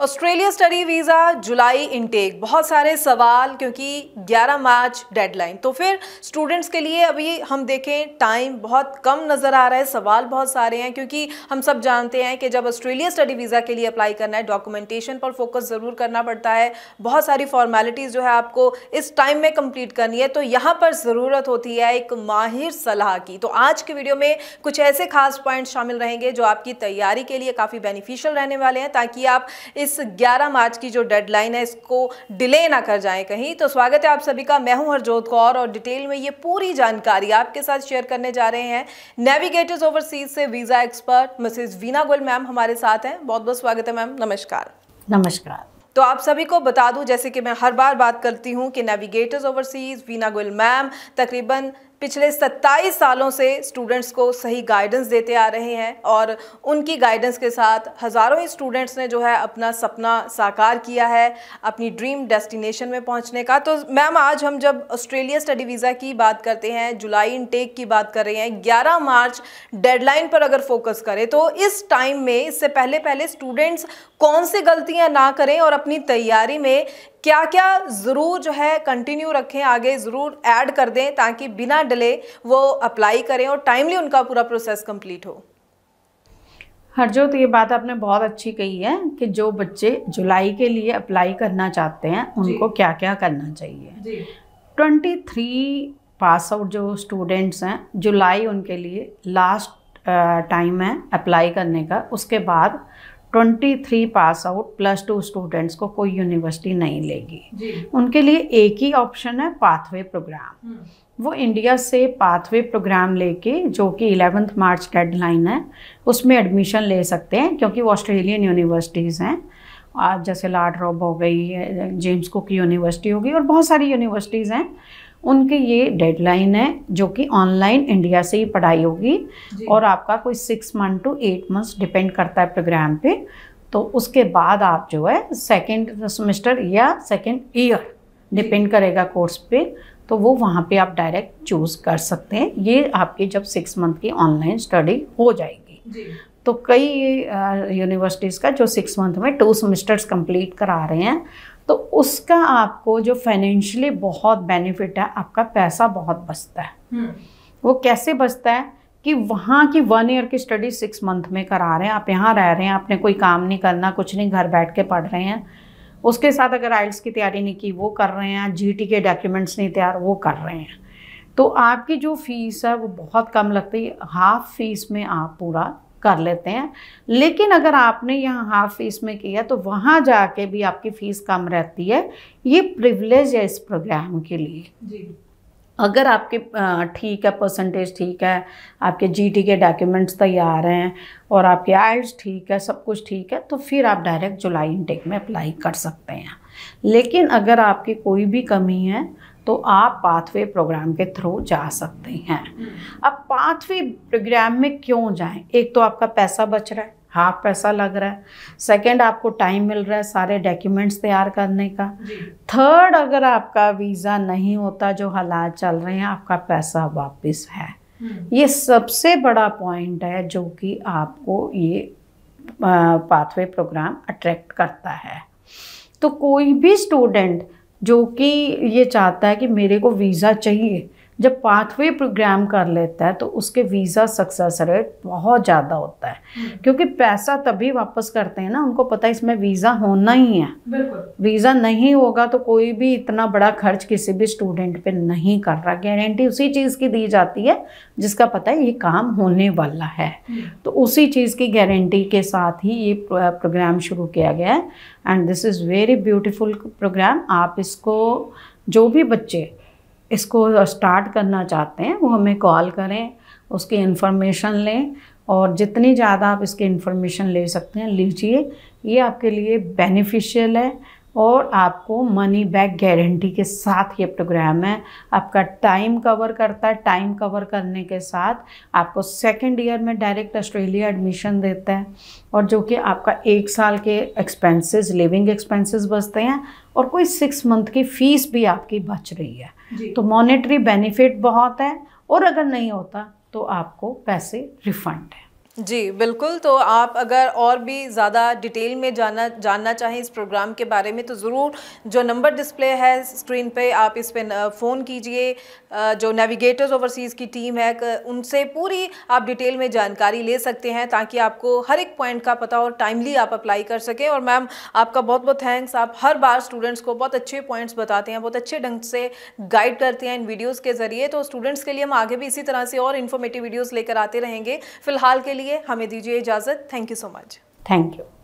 Australia study visa July intake बहुत सारे सवाल क्योंकि 11 मार्च डेडलाइन तो फिर स्टूडेंट्स के लिए अभी हम देखें टाइम बहुत कम नज़र आ रहा है सवाल बहुत सारे हैं क्योंकि हम सब जानते हैं कि जब ऑस्ट्रेलिया स्टडी वीज़ा के लिए अप्लाई करना है डॉक्यूमेंटेशन पर फोकस ज़रूर करना पड़ता है बहुत सारी फॉर्मेलिटीज़ जो है आपको इस टाइम में कंप्लीट करनी है तो यहाँ पर ज़रूरत होती है एक माहिर सलाह की तो आज के वीडियो में कुछ ऐसे खास पॉइंट शामिल रहेंगे जो आपकी तैयारी के लिए काफ़ी बेनिफिशियल रहने वाले हैं ताकि आप इस इस 11 मार्च की जो डेडलाइन है इसको डिले ना कर जाएं कहीं तो स्वागत है आप सभी का मैं हूं हरजोत कौर और डिटेल में ये पूरी जानकारी आपके साथ शेयर करने जा रहे हैं नेविगेटर्स ओवरसीज से visa expert Mrs Veena Goel ma'am हमारे साथ हैं बहुत बहुत स्वागत है मैम नमस्कार नमस्कार तो आप सभी को बता दूं जैसे कि मैं हर बार बात करती हूं कि navigators overseas Veena Goyal ma'am तकरीबन पिछले 27 सालों से स्टूडेंट्स को सही गाइडेंस देते आ रहे हैं और उनकी गाइडेंस के साथ हज़ारों ही स्टूडेंट्स ने जो है अपना सपना साकार किया है अपनी ड्रीम डेस्टिनेशन में पहुंचने का तो मैम आज हम जब ऑस्ट्रेलिया स्टडी वीज़ा की बात करते हैं जुलाई इनटेक की बात कर रहे हैं 11 मार्च डेडलाइन पर अगर फोकस करें तो इस टाइम में इससे पहले पहले स्टूडेंट्स कौन सी गलतियाँ ना करें और अपनी तैयारी में क्या क्या ज़रूर जो है कंटिन्यू रखें आगे ज़रूर ऐड कर दें ताकि बिना डिले वो अप्लाई करें और टाइमली उनका पूरा प्रोसेस कंप्लीट हो हरजोत ये बात आपने बहुत अच्छी कही है कि जो बच्चे जुलाई के लिए अप्लाई करना चाहते हैं उनको क्या क्या करना चाहिए ट्वेंटी थ्री पास आउट जो स्टूडेंट्स हैं जुलाई उनके लिए लास्ट टाइम है अप्लाई करने का उसके बाद 23 pass out plus two students को कोई यूनिवर्सिटी नहीं लेगी उनके लिए एक ही ऑप्शन है पाथवे प्रोग्राम हम्म। वो इंडिया से पाथवे प्रोग्राम लेके जो कि इलेवेंथ मार्च डेडलाइन है उसमें एडमिशन ले सकते हैं क्योंकि वो ऑस्ट्रेलियन यूनिवर्सिटीज़ हैं जैसे लार्ड रॉब हो गई जेम्स कुक यूनिवर्सिटी हो गई और बहुत सारी यूनिवर्सिटीज़ हैं उनके ये डेडलाइन है जो कि ऑनलाइन इंडिया से ही पढ़ाई होगी और आपका कोई six month to eight months depend करता है प्रोग्राम पे तो उसके बाद आप जो है सेकेंड सेमेस्टर या सेकेंड ईयर डिपेंड करेगा कोर्स पे तो वो वहाँ पे आप डायरेक्ट चूज़ कर सकते हैं ये आपकी जब सिक्स मंथ की ऑनलाइन स्टडी हो जाएगी तो कई यूनिवर्सिटीज़ का जो सिक्स मंथ में टू सेमेस्टर्स कंप्लीट करा रहे हैं तो उसका आपको जो फाइनेंशियली बहुत बेनिफिट है आपका पैसा बहुत बचता है हम्म। वो कैसे बचता है कि वहाँ की वन ईयर की स्टडी सिक्स मंथ में करा रहे हैं आप यहाँ रह रहे हैं आपने कोई काम नहीं करना कुछ नहीं घर बैठ के पढ़ रहे हैं उसके साथ अगर आइल्स की तैयारी नहीं की वो कर रहे हैं जी के डॉक्यूमेंट्स नहीं तैयार वो कर रहे हैं तो आपकी जो फीस है वो बहुत कम लगती है हाफ फीस में आप पूरा कर लेते हैं लेकिन अगर आपने यहाँ हाफ फीस में किया तो वहाँ जाके भी आपकी फ़ीस कम रहती है ये प्रिवलेज है इस प्रोग्राम के लिए जी अगर आपके ठीक है परसेंटेज ठीक है आपके जीटी के डॉक्यूमेंट्स तैयार हैं और आपके आइल्स ठीक है सब कुछ ठीक है तो फिर आप डायरेक्ट जुलाई इनटेक में अप्लाई कर सकते हैं लेकिन अगर आपकी कोई भी कमी है तो आप पाथवे प्रोग्राम के थ्रू जा सकते हैं अब पाथवे प्रोग्राम में क्यों जाएं एक तो आपका पैसा बच रहा है हाफ पैसा लग रहा है सेकंड आपको टाइम मिल रहा है सारे डॉक्यूमेंट्स तैयार करने का थर्ड अगर आपका वीज़ा नहीं होता जो हालात चल रहे हैं आपका पैसा वापस है हम्म। ये सबसे बड़ा पॉइंट है जो कि आपको ये पाथवे प्रोग्राम अट्रैक्ट करता है तो कोई भी स्टूडेंट जो कि ये चाहता है कि मेरे को वीज़ा चाहिए जब पाथवे प्रोग्राम कर लेता है तो उसके वीज़ा सक्सेस रेट बहुत ज़्यादा होता है हम्म। क्योंकि पैसा तभी वापस करते हैं ना उनको पता है इसमें वीज़ा होना ही है वीज़ा नहीं होगा तो कोई भी इतना बड़ा खर्च किसी भी स्टूडेंट पे नहीं कर रहा गारंटी उसी चीज़ की दी जाती है जिसका पता है ये काम होने वाला है हम्म। तो उसी चीज़ की गारंटी के साथ ही ये प्रोग्राम शुरू किया गया है and this is very beautiful program आप इसको जो भी बच्चे इसको स्टार्ट करना चाहते हैं वो हमें कॉल करें उसकी इन्फॉर्मेशन लें और जितनी ज़्यादा आप इसकी इन्फॉर्मेशन ले सकते हैं लीजिए ये आपके लिए बेनिफिशियल है और आपको मनी बैक गारंटी के साथ ये प्रोग्राम है आपका टाइम कवर करता है टाइम कवर करने के साथ आपको सेकेंड ईयर में डायरेक्ट ऑस्ट्रेलिया एडमिशन देता है और जो कि आपका एक साल के एक्सपेंसेस लिविंग एक्सपेंसेस बचते हैं और कोई सिक्स मंथ की फ़ीस भी आपकी बच रही है तो मॉनेटरी बेनिफिट बहुत है और अगर नहीं होता तो आपको पैसे रिफंड है जी बिल्कुल तो आप अगर और भी ज़्यादा डिटेल में जाना जानना चाहें इस प्रोग्राम के बारे में तो ज़रूर जो नंबर डिस्प्ले है स्क्रीन पे आप इस पर फ़ोन कीजिए जो नेविगेटर्स ओवरसीज़ की टीम है उनसे पूरी आप डिटेल में जानकारी ले सकते हैं ताकि आपको हर एक पॉइंट का पता और टाइमली आप अप्लाई कर सकें और मैम आपका बहुत बहुत थैंक्स आप हर बार स्टूडेंट्स को बहुत अच्छे पॉइंट्स बताते हैं बहुत अच्छे ढंग से गाइड करते हैं इन वीडियोज़ के ज़रिए तो स्टूडेंट्स के लिए हम आगे भी इसी तरह से और इन्फॉर्मेटिव वीडियोज़ लेकर आते रहेंगे फ़िलहाल के लिए लिए हमें दीजिए इजाज़त thank you so much thank you